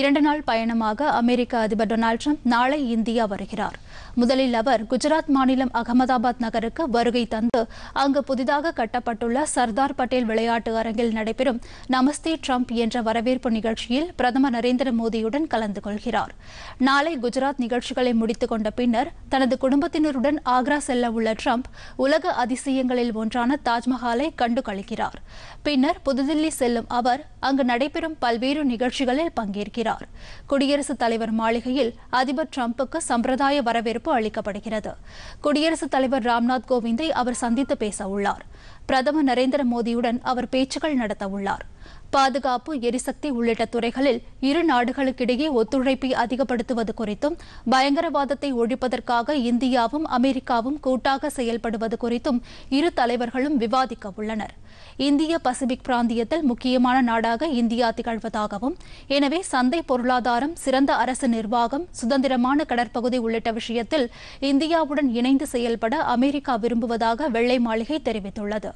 இரண்டு நாள் பயணமாக அமெரிக்க அதிபர் டொனால்டு ட்ரம்ப் நாளை இந்தியா வருகிறார் முதலில் அவர் குஜராத் மாநிலம் அகமதாபாத் நகருக்கு வருகை தந்து அங்கு புதிதாக கட்டப்பட்டுள்ள சர்தார் பட்டேல் விளையாட்டு அரங்கில் நடைபெறும் நமஸ்தே ட்ரம்ப் என்ற வரவேற்பு நிகழ்ச்சியில் பிரதமர் நரேந்திர மோடியுடன் கலந்து கொள்கிறார் நாளை குஜராத் நிகழ்ச்சிகளை முடித்துக் கொண்ட பின்னர் தனது குடும்பத்தினருடன் ஆக்ரா செல்ல உள்ள ட்ரம்ப் உலக அதிசயங்களில் ஒன்றான தாஜ்மஹாலை கண்டு கழிக்கிறார் பின்னர் புதுதில்லி செல்லும் அவர் அங்கு நடைபெறும் பல்வேறு நிகழ்ச்சிகளில் பங்கேற்கிறார் வருகிறார் குடியரசுத் தலைவர் மாளிகையில் அதிபர் டிரம்புக்கு சம்பிரதாய வரவேற்பு அளிக்கப்படுகிறது குடியரசுத் தலைவர் ராம்நாத் கோவிந்தை அவர் சந்தித்து பேச உள்ளார் பிரதமர் நரேந்திர மோடியுடன் அவர் பேச்சுகள் நடத்தவுள்ளார் பாதுகாப்பு எரிசக்தி உள்ளிட்ட துறைகளில் இரு நாடுகளுக்கிடையே ஒத்துழைப்பை அதிகப்படுத்துவது குறித்தும் பயங்கரவாதத்தை ஒழிப்பதற்காக இந்தியாவும் அமெரிக்காவும் கூட்டாக செயல்படுவது குறித்தும் இரு தலைவர்களும் விவாதிக்க உள்ளனர் இந்திய பசிபிக் பிராந்தியத்தில் முக்கியமான நாடாக இந்தியா திகழ்வதாகவும் எனவே சந்தை பொருளாதாரம் சிறந்த அரசு நிர்வாகம் சுதந்திரமான கடற்பகுதி உள்ளிட்ட விஷயத்தில் இந்தியாவுடன் இணைந்து செயல்பட அமெரிக்கா விரும்புவதாக வெள்ளை மாளிகை தெரிவித்துள்ளது